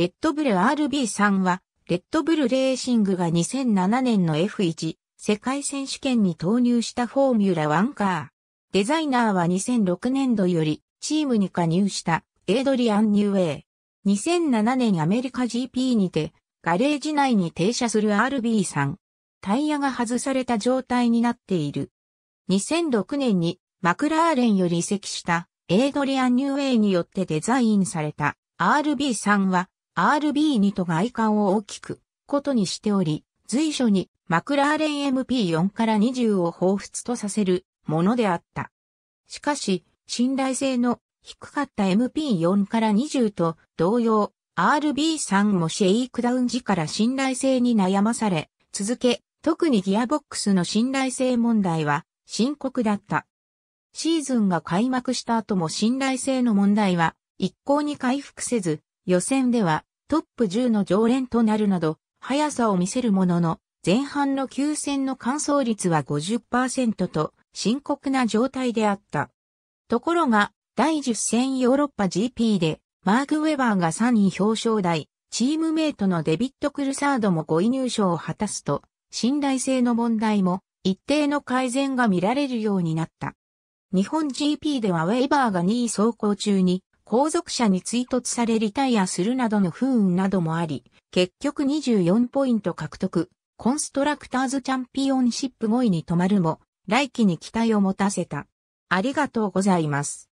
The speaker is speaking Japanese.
レッドブル RB3 は、レッドブルレーシングが2007年の F1 世界選手権に投入したフォーミュラ1カー。デザイナーは2006年度よりチームに加入したエイドリアン・ニューウェイ。2007年アメリカ GP にてガレージ内に停車する RB3。タイヤが外された状態になっている。2006年にマクラーレンより移籍したエイドリアン・ニューウェイによってデザインされた RB3 は RB2 と外観を大きくことにしており、随所にマクラーレン MP4 から20を彷彿とさせるものであった。しかし、信頼性の低かった MP4 から20と同様、RB3 もシェイクダウン時から信頼性に悩まされ、続け、特にギアボックスの信頼性問題は深刻だった。シーズンが開幕した後も信頼性の問題は一向に回復せず、予選ではトップ10の常連となるなど、速さを見せるものの、前半の9戦の完走率は50%と深刻な状態であった。ところが、第10戦ヨーロッパ GP で、マーク・ウェバーが3位表彰台、チームメイトのデビット・クルサードも5位入賞を果たすと、信頼性の問題も一定の改善が見られるようになった。日本 GP ではウェイバーが2位走行中に後続車に追突されリタイアするなどの不運などもあり、結局24ポイント獲得、コンストラクターズチャンピオンシップ5位に止まるも、来季に期待を持たせた。ありがとうございます。